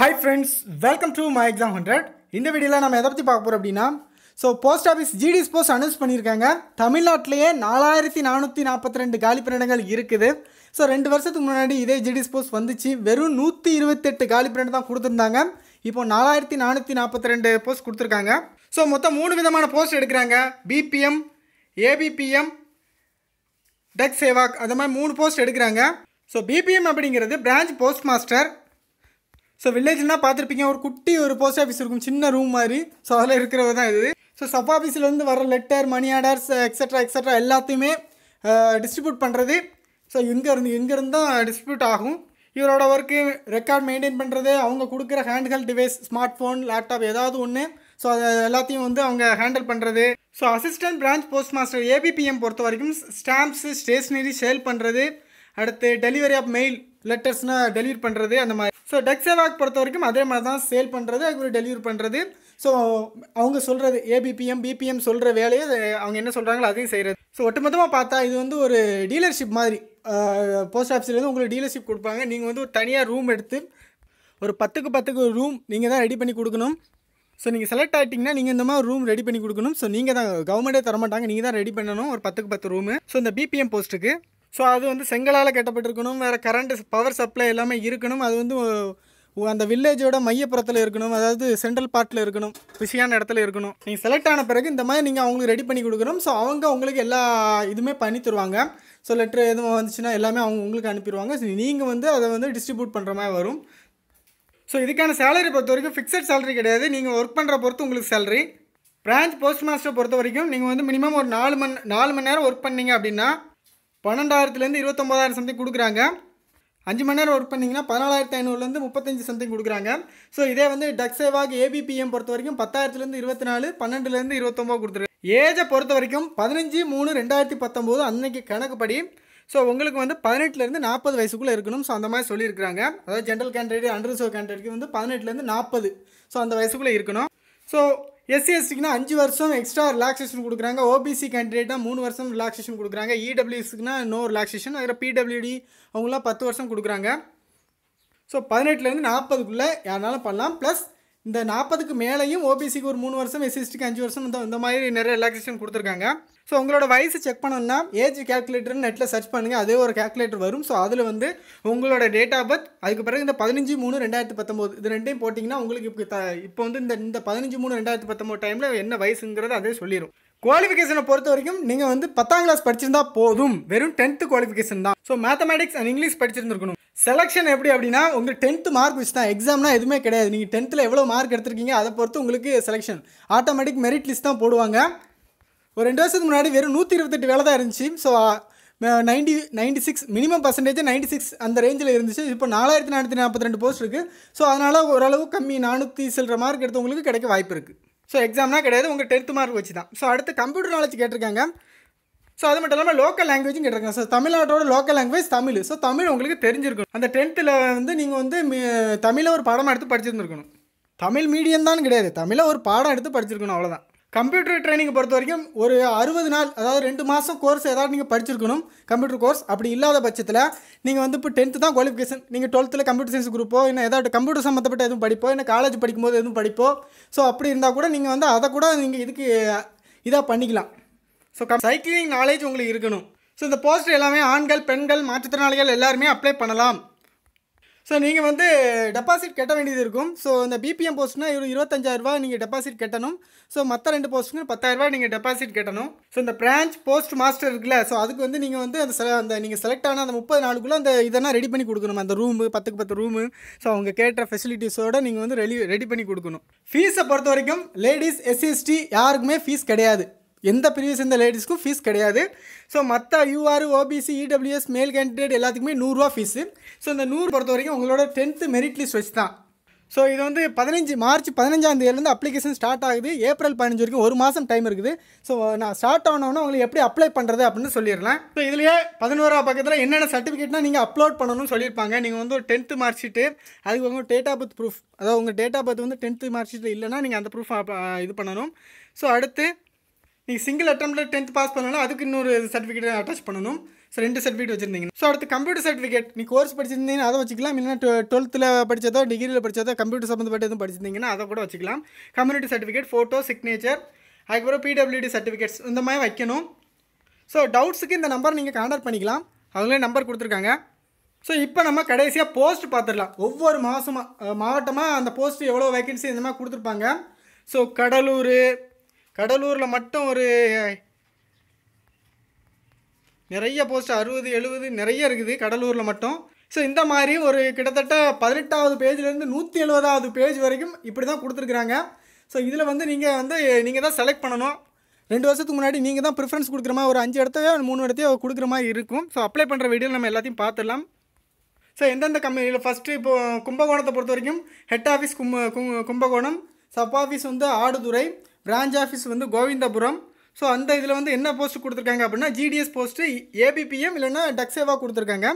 hi friends welcome to my exam hundred இந்த வீடியோவில் நம்ம எதை பற்றி பார்க்க போகிறோம் அப்படின்னா so post office GDS post announce பண்ணியிருக்காங்க தமிழ்நாட்டிலேயே நாலாயிரத்தி நானூற்றி நாற்பத்தி ரெண்டு காலி பணியிடங்கள் இருக்குது ஸோ ரெண்டு வருஷத்துக்கு முன்னாடி இதே ஜிடிஎஸ் போஸ்ட் வந்துச்சு வெறும் நூற்றி இருபத்தெட்டு காலி பிரண்ட் தான் கொடுத்துருந்தாங்க இப்போ நாலாயிரத்தி நானூற்றி நாற்பத்தி ரெண்டு போஸ்ட் கொடுத்துருக்காங்க ஸோ மொத்தம் மூணு விதமான போஸ்ட் எடுக்கிறாங்க பிபிஎம் ஏபிபிஎம் டெக் சேவாக் அந்த மாதிரி மூணு போஸ்ட் எடுக்கிறாங்க ஸோ பிபிஎம் அப்படிங்கிறது பிரான்ச் போஸ்ட் மாஸ்டர் ஸோ வில்லேஜ்னா பார்த்துருப்பீங்க ஒரு குட்டி ஒரு போஸ்ட் ஆஃபீஸ் இருக்கும் சின்ன ரூம் மாதிரி ஸோ அதில் இருக்கிறது தான் இது ஸோ சப் ஆஃபீஸ்லேருந்து வர letter money orders extra extra எல்லாத்தையுமே டிஸ்ட்ரிபியூட் பண்ணுறது ஸோ இங்கேருந்து இங்கேருந்து தான் டிஸ்ட்ரிபியூட் ஆகும் இவரோட ஒர்க்கு ரெக்கார்ட் மெயின்டைன் பண்ணுறது அவங்க கொடுக்குற handheld device smart phone laptop ஏதாவது ஒன்று ஸோ அது எல்லாத்தையும் வந்து அவங்க ஹேண்டில் பண்ணுறது so assistant branch post master ABPM பொறுத்த வரைக்கும் ஸ்டாம்ப்ஸு ஸ்டேஷ்னரி சேல் பண்ணுறது அடுத்து டெலிவரி ஆஃப் மெயில் லெட்டர்ஸ்னால் டெலிவரி பண்ணுறது அந்த மாதிரி ஸோ டெக்ஸேவாக் பொறுத்த வரைக்கும் அதே மாதிரி தான் சேல் பண்ணுறது அதுக்கு டெலிவரி பண்ணுறது ஸோ அவங்க சொல்கிறது ஏபிபிஎம் பிபிஎம் சொல்கிற வேலையை அவங்க என்ன சொல்கிறாங்களோ அதையும் செய்கிறது ஸோ ஒட்டுமொத்தமாக பார்த்தா இது வந்து ஒரு டீலர்ஷிப் மாதிரி போஸ்ட் ஆஃபீஸ்லேருந்து உங்களுக்கு டீலர்ஷிப் கொடுப்பாங்க நீங்கள் வந்து ஒரு தனியாக ரூம் எடுத்து ஒரு பத்துக்கு பத்துக்கு ஒரு ரூம் நீங்கள் தான் ரெடி பண்ணி கொடுக்கணும் ஸோ நீங்கள் செலக்ட் ஆகிட்டிங்கன்னா நீங்கள் இந்த மாதிரி ரூம் ரெடி பண்ணி கொடுக்கணும் ஸோ நீங்கள் தான் கவர்மெண்ட்டே தரமாட்டாங்க நீங்கள் தான் ரெடி பண்ணணும் ஒரு பத்துக்கு பத்து ரூமு ஸோ இந்த பிபிஎம் போஸ்ட்டுக்கு ஸோ அது வந்து செங்கலால் கட்டப்பட்டிருக்கணும் வேறு கரண்ட் பவர் சப்ளை எல்லாமே இருக்கணும் அது வந்து அந்த வில்லேஜோட மையப்புறத்தில் இருக்கணும் அதாவது சென்ட்ரல் பார்ட்டில் இருக்கணும் பிஸியான இடத்துல இருக்கணும் நீங்கள் செலக்ட் ஆன பிறகு இந்த மாதிரி நீங்கள் அவங்களுக்கு ரெடி பண்ணி கொடுக்கணும் ஸோ அவங்க உங்களுக்கு எல்லா இதுவுமே பண்ணி தருவாங்க ஸோ லெட்ரு எதுவும் வந்துச்சுன்னா எல்லாமே அவங்க உங்களுக்கு அனுப்பிடுவாங்க ஸோ நீங்கள் வந்து அதை வந்து டிஸ்ட்ரிபியூட் பண்ணுற மாதிரி வரும் ஸோ இதுக்கான சேலரி பொறுத்த வரைக்கும் ஃபிக்ஸட் சேலரி கிடையாது நீங்கள் ஒர்க் பண்ணுற பொறுத்து உங்களுக்கு சேலரி பிரான்ச் போஸ்ட் மாஸ்டர் பொறுத்த வரைக்கும் நீங்கள் வந்து மினிமம் ஒரு நாலு மண் நாலு மணி நேரம் ஒர்க் பண்ணீங்க அப்படின்னா பன்னெண்டாயிரத்துலேருந்து இருபத்தொம்போதாயிரம் சம்திங் கொடுக்குறாங்க அஞ்சு மணி நேரம் ஒர்க் பண்ணிங்கன்னா பதினாலாயிரத்து ஐநூறுலேருந்து முப்பத்தஞ்சு சம்திங் கொடுக்குறாங்க ஸோ இதே வந்து டக்ஸேவாக் ஏபிபிஎம் பொறுத்த வரைக்கும் பத்தாயிரத்துலேருந்து இருபத்தி நாலு பன்னெண்டுலேருந்து இருபத்தொம்போது கொடுத்துருக்கு ஏஜை பொறுத்த வரைக்கும் பதினஞ்சு மூணு ரெண்டாயிரத்தி பத்தொம்போது அன்னைக்கு கணக்குப்படி ஸோ உங்களுக்கு வந்து பதினெட்டுலேருந்து நாற்பது வயசுக்குள்ளே இருக்கணும் ஸோ அந்த மாதிரி சொல்லியிருக்கிறாங்க அதாவது ஜென்ரல் கேண்டிடேட் அண்டர் ரிசர்வ் வந்து பதினெட்டுலேருந்து நாற்பது ஸோ அந்த வயசுக்குள்ளே இருக்கணும் ஸோ எஸ்சிஎஸ்டிக்குனா அஞ்சு வருஷம் எக்ஸ்ட்ரா ரிலாக்ஸேஷன் கொடுக்குறாங்க ஓபிசி கேண்டிடேட்னா மூணு வருஷம் ரிலாக்ஸேஷன் கொடுக்குறாங்க இடபிள்யூஎஸ்க்குனா நோ ரிலாக்ஸேஷன் அதில் பிடபிள்யூடி அவங்களாம் பத்து வருஷம் கொடுக்குறாங்க ஸோ பதினெட்டுலேருந்து நாற்பதுக்குள்ளே யாருனாலும் பண்ணலாம் ப்ளஸ் இந்த நாற்பதுக்கு மேலேயும் ஓபிசிக்கு ஒரு மூணு வருஷம் எஸ்சிஸ்டிக்கு அஞ்சு வருஷம் இந்த இந்த மாதிரி நிறைய ரிலாக்ஸேஷன் கொடுத்துருக்காங்க ஸோ உங்களோட வயசு செக் பண்ணணும்னா ஏஜ் கேல்குலேட்டர்னு நெட்டில் சர்ச் பண்ணுங்கள் அதே ஒரு கேல்குலேட்டர் வரும் ஸோ அதில் வந்து உங்களோட டேட் ஆஃப் பர்த் அதுக்கு பிறகு இந்த பதினஞ்சு மூணு ரெண்டாயிரத்து பத்தொம்போது இது ரெண்டையும் போட்டிங்கன்னா உங்களுக்கு இப்போ வந்து இந்த இந்த பதினஞ்சு மூணு ரெண்டாயிரத்து பத்தொம்போது டைமில் என்ன வயசுங்கிறத அதே சொல்லிடும் குவாலிஃபிகேஷனை பொறுத்த வரைக்கும் நீங்கள் வந்து பத்தாம் கிளாஸ் படிச்சிருந்தா போதும் வெறும் டென்த்து குவாலிஃபிகேஷன் தான் ஸோ மேத்தமேட்டிக்ஸ் அண்ட் இங்கிலீஷ் படிச்சிருந்துருக்கணும் செலெக்ஷன் எப்படி அப்படின்னா உங்கள் டென்த்து மார்க் வச்சு தான் எக்ஸாம்னா எதுவுமே கிடையாது நீங்கள் டென்த்தில் எவ்வளோ மார்க் எடுத்திருக்கீங்க அதை பொறுத்து உங்களுக்கு செலெக்ஷன் ஆட்டோமேட்டிக் மெரிட் லிஸ்ட் தான் போடுவாங்க ஒரு ரெண்டு வருஷத்துக்கு முன்னாடி வெறும் நூற்றி இருபத்தெட்டு வேலை தான் இருந்துச்சு so ninety ninety six minimum percentage ninety six அந்த ரேஞ்சில் இருந்துச்சு இப்போ நாலாயிரத்தி நானூற்றி நாற்பத்தி ரெண்டு போஸ்ட் இருக்குது ஸோ அதனால் ஓரளவு கம்மி நானூற்றி செல்கிற மார்க் எடுத்தவங்களுக்கு கிடைக்க வாய்ப்பு இருக்குது ஸோ எக்ஸாம்னா கிடையாது உங்கள் டென்த்து மார்க் வச்சு தான் ஸோ அடுத்து கம்ப்யூட்டர் நாலேஜ் கேட்டிருக்காங்க ஸோ அது மட்டும் இல்லாமல் லோக்கல் லாங்குவேஜும் கேட்டிருக்காங்க ஸோ தமிழ்நாட்டோட local language Tamil so Tamil உங்களுக்கு தெரிஞ்சிருக்கணும் அந்த டென்த்தில் வந்து நீங்கள் வந்து தமிழை ஒரு பாடமாக எடுத்து படிச்சிருந்துருக்கணும் தமிழ் மீடியம் தான் கிடையாது தமிழை ஒரு பாடம் எடுத்து படிச்சிருக்கணும் அவ்வளோதான் கம்ப்யூட்டர் ட்ரைனிங் பொறுத்த வரைக்கும் ஒரு அறுபது நாள் அதாவது ரெண்டு மாதம் கோர்ஸ் ஏதாவது நீங்கள் படிச்சிருக்கணும் கம்ப்யூட்டர் கோர்ஸ் அப்படி இல்லாத பட்சத்தில் நீங்கள் வந்து இப்போ டென்த்து தான் குவாலிஃபிகேஷன் நீங்கள் டுவெல்த்தில் கம்ப்யூட்டர் சயின்ஸ் குரூப்போ இல்லை ஏதாவது கம்ப்யூட்டர் சம்மந்தப்பட்ட எதுவும் படிப்போ இல்லை காலேஜ் படிக்கும்போது எதுவும் படிப்போ ஸோ அப்படி இருந்தால் கூட நீங்கள் வந்து அதை கூட நீங்கள் இதுக்கு இதாக பண்ணிக்கலாம் ஸோ கம் சைக்கிளிங் நாலேஜ் உங்களுக்கு இருக்கணும் ஸோ இந்த போஸ்ட் எல்லாமே ஆண்கள் பெண்கள் மாற்றுத்திறனாளிகள் எல்லாருமே அப்ளை பண்ணலாம் ஸோ நீங்கள் வந்து டெபாசிட் கட்ட வேண்டியது இருக்கும் ஸோ இந்த பிபிஎம் போஸ்ட்னா இரு இருபத்தஞ்சாயிரரூபா நீங்கள் டெபாசிட் கட்டணும் ஸோ மற்ற ரெண்டு போஸ்ட்டுக்கு பத்தாயிரரூபா நீங்கள் டெபாசிட் கட்டணும் ஸோ இந்த பிரான்ச் போஸ்ட் மாஸ்டர் இருக்குல்ல ஸோ அதுக்கு வந்து நீங்கள் வந்து அந்த அந்த நீங்கள் செலக்ட் ஆன அந்த முப்பது நாளுக்குள்ளே அந்த இதெல்லாம் ரெடி பண்ணி கொடுக்கணும் அந்த ரூமு பத்துக்கு பத்து ரூமு ஸோ அவங்க கேட்ட ஃபெசிலிட்டிஸோடு நீங்கள் வந்து ரெடி ரெடி பண்ணி கொடுக்கணும் ஃபீஸை பொறுத்த வரைக்கும் லேடிஸ் எஸ்சிஎஸ்டி யாருக்குமே ஃபீஸ் கிடையாது எந்த பிரிவை சேர்ந்த லேடிஸ்க்கும் ஃபீஸ் கிடையாது ஸோ மற்ற யூஆர் ஓபிசி இடபிள்யூஎஸ் மேல் கேண்டிடேட் எல்லாத்துக்குமே நூறுரூவா ஃபீஸு ஸோ இந்த நூறு பொறுத்த வரைக்கும் உங்களோட டென்த்து மெரிட் லிஸ்ட் வச்சு தான் ஸோ இது வந்து பதினஞ்சு மார்ச் பதினஞ்சாம் தேதியிலேருந்து அப்ளிகேஷன் ஸ்டார்ட் ஆகுது ஏப்ரல் பதினஞ்சு வரைக்கும் ஒரு மாதம் டைம் இருக்குது ஸோ நான் ஸ்டார்ட் ஆனோன்னா உங்களுக்கு எப்படி அப்ளை பண்ணுறது அப்படின்னு சொல்லிடலாம் ஸோ இதுலேயே பதினோரா பக்கத்தில் என்னென்ன சர்டிஃபிகேட்னா நீங்கள் அப்லோட் பண்ணணும்னு சொல்லியிருப்பாங்க நீங்கள் வந்து ஒரு டென்த்து மார்க் ஷீட்டு அதுக்கு உங்கள் டேட் ஆஃப் பர்த் ப்ரூஃப் அதாவது உங்கள் டேட் ஆஃப் பர்த் வந்து டென்த்து மார்க் ஷீட்டில் இல்லைனா நீங்கள் அந்த ப்ரூஃப் இது பண்ணணும் ஸோ அடுத்து நீங்கள் சிங்கிள் அட்டம்ப்டில் டென்த் பாஸ் பண்ணணும் அதுக்கு இன்னொரு சர்டிஃபிகேட் அட்டாச் பண்ணணும் ஸோ ரெண்டு சர்டிஃபிகேட் வச்சுருந்தீங்க ஸோ அடுத்து கம்ப்யூட்டர் சர்டிஃபிகேட் நீ கோர்ஸ் படிச்சிருந்தீங்கன்னா அதை வச்சுக்கலாம் இல்லைன்னா டுவெல்த்தில் படித்ததோ டிகிரியில் படித்ததோ கம்ப்யூட்டர் சம்மந்தப்பட்ட எதுவும் படிச்சிருந்தீங்கன்னா அதை கூட வச்சுக்கலாம் கம்யூனிட்டி சர்டிஃபிகேட் ஃபோட்டோ சிக்னேச்சர் அதுக்கப்புறம் பிடபிள்யூடி சர்டிஃபிகேட்ஸ் இந்த மாதிரி வைக்கணும் ஸோ டவுட்ஸுக்கு இந்த நம்பர் நீங்கள் கான்டாக்ட் பண்ணிக்கலாம் அவங்களே நம்பர் கொடுத்துருக்காங்க ஸோ இப்போ நம்ம கடைசியாக போஸ்ட் பார்த்துடலாம் ஒவ்வொரு மாதமாக மாவட்டமாக அந்த போஸ்ட் எவ்வளோ வேக்கன்சி இந்த மாதிரி கொடுத்துருப்பாங்க ஸோ கடலூர் கடலூரில் மட்டும் ஒரு நிறைய போஸ்ட் அறுபது எழுபது நிறைய இருக்குது கடலூரில் மட்டும் ஸோ இந்த மாதிரி ஒரு கிட்டத்தட்ட பதினெட்டாவது பேஜ்லேருந்து நூற்றி எழுபதாவது பேஜ் வரைக்கும் இப்படி தான் கொடுத்துருக்குறாங்க ஸோ இதில் வந்து நீங்கள் வந்து நீங்கள் தான் செலக்ட் பண்ணணும் ரெண்டு வருஷத்துக்கு முன்னாடி நீங்கள் தான் ப்ரிஃபரன்ஸ் கொடுக்குற மாதிரி ஒரு அஞ்சு இடத்தையோ மூணு இடத்தையோ கொடுக்குற மாதிரி இருக்கும் ஸோ அப்ளை பண்ணுற வீடியோ நம்ம எல்லாத்தையும் பார்த்துடலாம் ஸோ எந்தெந்த கம்பெனியில் ஃபஸ்ட்டு இப்போது கும்பகோணத்தை பொறுத்த வரைக்கும் head office Kumba Kumbakonam sub office வந்து ஆடுதுறை பிரான்ச் ஆஃபீஸ் வந்து கோவிந்தபுரம் ஸோ அந்த இதில் வந்து என்ன போஸ்ட் கொடுத்துருக்காங்க அப்படின்னா ஜிடிஎஸ் போஸ்ட்டு ஏபிபிஎம் இல்லைன்னா டக்ஸேவா கொடுத்துருக்காங்க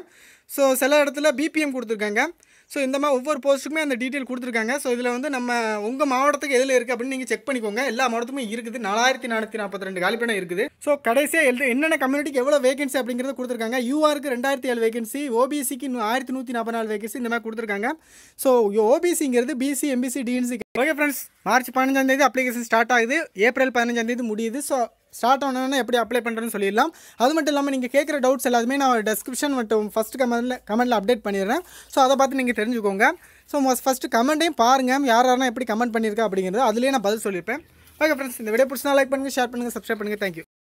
ஸோ சில இடத்துல பிபிஎம் கொடுத்துருக்காங்க ஸோ இந்த மாதிரி ஒவ்வொரு போஸ்ட்டுக்குமே அந்த டீட்டெயில் கொடுத்துருக்காங்க ஸோ இதில் வந்து நம்ம உங்கள் மாவட்டத்துக்கு எதில் இருக்குது அப்படின்னு நீங்கள் செக் பண்ணிக்கோங்க எல்லா மாவட்டத்துமே இருக்குது நாலாயிரத்தி நானூற்றி நாற்பத்தி ரெண்டு காலிப்பிடம் இருக்குது ஸோ கடைசியாக எழுது என்னென்ன கம்யூனிட்டிக்கு எவ்வளோ வேகன்சி அப்படிங்கிறத கொடுத்துருக்காங்க யூஆருக்கு ரெண்டாயிரத்தி ஏழு வேகன்சி ஓபிசிக்கு ஆயிரத்தி நூற்றி நாற்பத்தி நாலு வேகன்சி இந்த மாதிரி கொடுத்துருக்காங்க ஸோ ஓபிசிங்கிறது BC MBC DNC okay friends March பதினஞ்சாந்தேதி அப்ளிகேஷன் ஸ்டார்ட் ஆகுது ஏப்ரல் பதினஞ்சாந்தேதி முடியுது ஸோ ஸ்டார்ட் ஆனால் எப்படி அப்ளை பண்ணுறேன்னு சொல்லிடலாம் அது மட்டும் இல்லாமல் நீங்கள் கேட்குற டவுட்ஸ் எல்லாத்துமே நான் டெஸ்கிரிப்ஷன் மட்டும் ஃபஸ்ட் கமெண்டில் கமெண்ட்டில் அப்டேட் பண்ணிடுறேன் ஸோ அதை பார்த்து நீங்கள் தெரிஞ்சுக்கோங்க ஸோ ஃபஸ்ட்டு கமெண்ட்டையும் பாருங்கள் யார் யாரெல்லாம் எப்படி கமெண்ட் பண்ணியிருக்கா அப்படிங்கிறது அதுலேயே நான் பதில் சொல்லியிருப்பேன் ஓகே ஃப்ரெண்ட்ஸ் இந்த வீடியோ பிடிச்சா லைக் பண்ணுங்கள் ஷேர் பண்ணுங்கள் சப்ஸ்கிரைப் பண்ணுங்கள் தேங்க்யூ